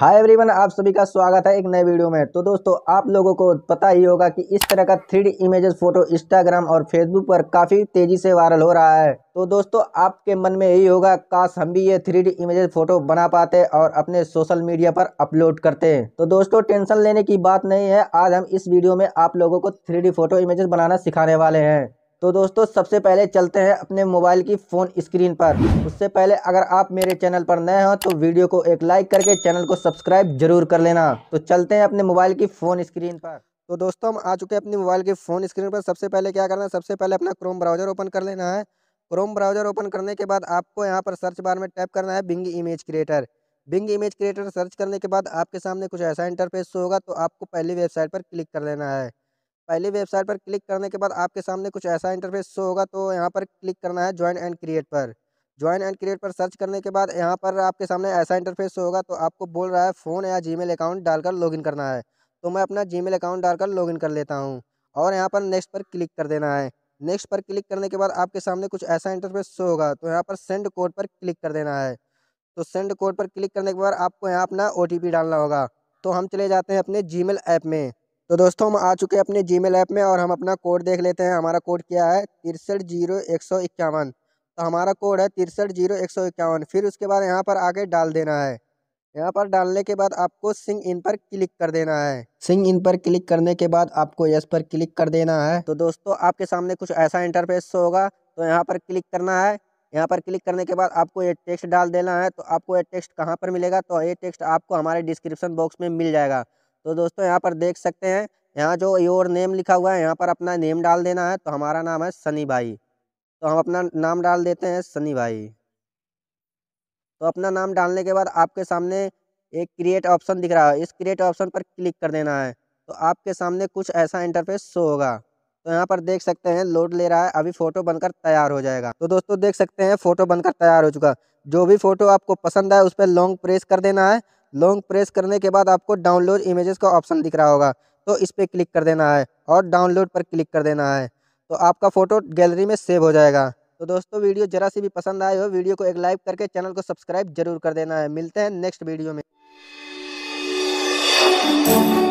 hi everyone आप सभी का स्वागत है एक नए वीडियो में तो दोस्तों आप लोगों को पता ही होगा कि इस तरह का three D images photo Instagram और फेसबुक पर काफ़ी तेज़ी से वायरल हो रहा है तो दोस्तों आपके मन में यही होगा काश हम भी ये थ्री डी इमेजेस फोटो बना पाते और अपने सोशल मीडिया पर अपलोड करते तो दोस्तों टेंशन लेने की बात नहीं है आज हम इस वीडियो में आप लोगों को थ्री डी फोटो इमेजेस बनाना सिखाने वाले हैं तो दोस्तों सबसे पहले चलते हैं अपने मोबाइल की फ़ोन स्क्रीन पर उससे पहले अगर आप मेरे चैनल पर नए हों तो वीडियो को एक लाइक करके चैनल को सब्सक्राइब जरूर कर लेना तो चलते हैं अपने मोबाइल की फ़ोन स्क्रीन पर तो दोस्तों हम आ चुके हैं अपने मोबाइल की फ़ोन स्क्रीन पर सबसे पहले क्या करना है सबसे पहले अपना क्रोम ब्राउज़र ओपन कर लेना है क्रोम ब्राउज़र ओपन करने के बाद आपको यहाँ पर सर्च बार में टाइप करना है Bing image creator Bing image creator search करने के बाद आपके सामने कुछ ऐसा इंटरफेस होगा तो आपको पहली वेबसाइट पर क्लिक कर लेना है पहले वेबसाइट पर क्लिक करने के बाद आपके सामने कुछ ऐसा इंटरफेस शो होगा तो यहाँ पर क्लिक करना है ज्वाइन एंड क्रिएट पर ज्वाइन एंड क्रिएट पर सर्च करने के बाद यहाँ पर आपके सामने ऐसा इंटरफेस होगा तो आपको बोल रहा है फ़ोन या जीमेल अकाउंट डालकर लॉगिन करना है तो मैं अपना जीमेल अकाउंट डालकर लॉगिन कर लेता हूँ और यहाँ पर नेक्स्ट पर क्लिक कर देना है नेक्स्ट पर क्लिक करने के बाद आपके सामने कुछ ऐसा इंटरफेस शो होगा तो यहाँ पर सेंड कोड पर क्लिक कर देना है तो सेंड कोड पर क्लिक करने के बाद आपको यहाँ अपना ओ डालना होगा तो हम चले जाते हैं अपने जी ऐप में तो दोस्तों हम आ चुके हैं अपने जी ऐप में और हम अपना कोड देख लेते हैं हमारा कोड क्या है तिरसठ जीरो एक सौ इक्यावन तो हमारा कोड है तिरसठ जीरो एक सौ इक्यावन फिर उसके बाद यहाँ पर आगे डाल देना है यहाँ पर डालने के बाद आपको सिंग इन पर क्लिक कर देना है सिंग इन पर क्लिक करने के बाद आपको यस पर क्लिक कर देना है तो दोस्तों आपके सामने कुछ ऐसा इंटरफेस होगा तो यहाँ पर क्लिक करना है यहाँ पर क्लिक करने के बाद आपको ये टेक्स्ट डाल देना है तो आपको ये टेक्स्ट कहाँ पर मिलेगा तो ये टेक्स्ट आपको हमारे डिस्क्रिप्शन बॉक्स में मिल जाएगा तो दोस्तों यहाँ पर देख सकते हैं यहाँ जो योर नेम लिखा हुआ है यहाँ पर अपना नेम डाल देना है तो हमारा नाम है सनी भाई तो हम अपना नाम डाल देते हैं सनी भाई तो अपना नाम डालने के बाद आपके सामने एक क्रिएट ऑप्शन दिख रहा है इस क्रिएट ऑप्शन पर क्लिक कर देना है तो आपके सामने कुछ ऐसा इंटरफेस शो होगा तो यहाँ पर देख सकते हैं लोड ले रहा है अभी फ़ोटो बनकर तैयार हो जाएगा तो दोस्तों देख सकते हैं फ़ोटो बनकर तैयार हो चुका जो भी फ़ोटो आपको पसंद आए उस पर लॉन्ग प्रेस कर देना है लॉन्ग प्रेस करने के बाद आपको डाउनलोड इमेजेस का ऑप्शन दिख रहा होगा तो इस पर क्लिक कर देना है और डाउनलोड पर क्लिक कर देना है तो आपका फ़ोटो गैलरी में सेव हो जाएगा तो दोस्तों वीडियो जरा सी भी पसंद आए हो वीडियो को एक लाइक करके चैनल को सब्सक्राइब जरूर कर देना है मिलते हैं नेक्स्ट वीडियो में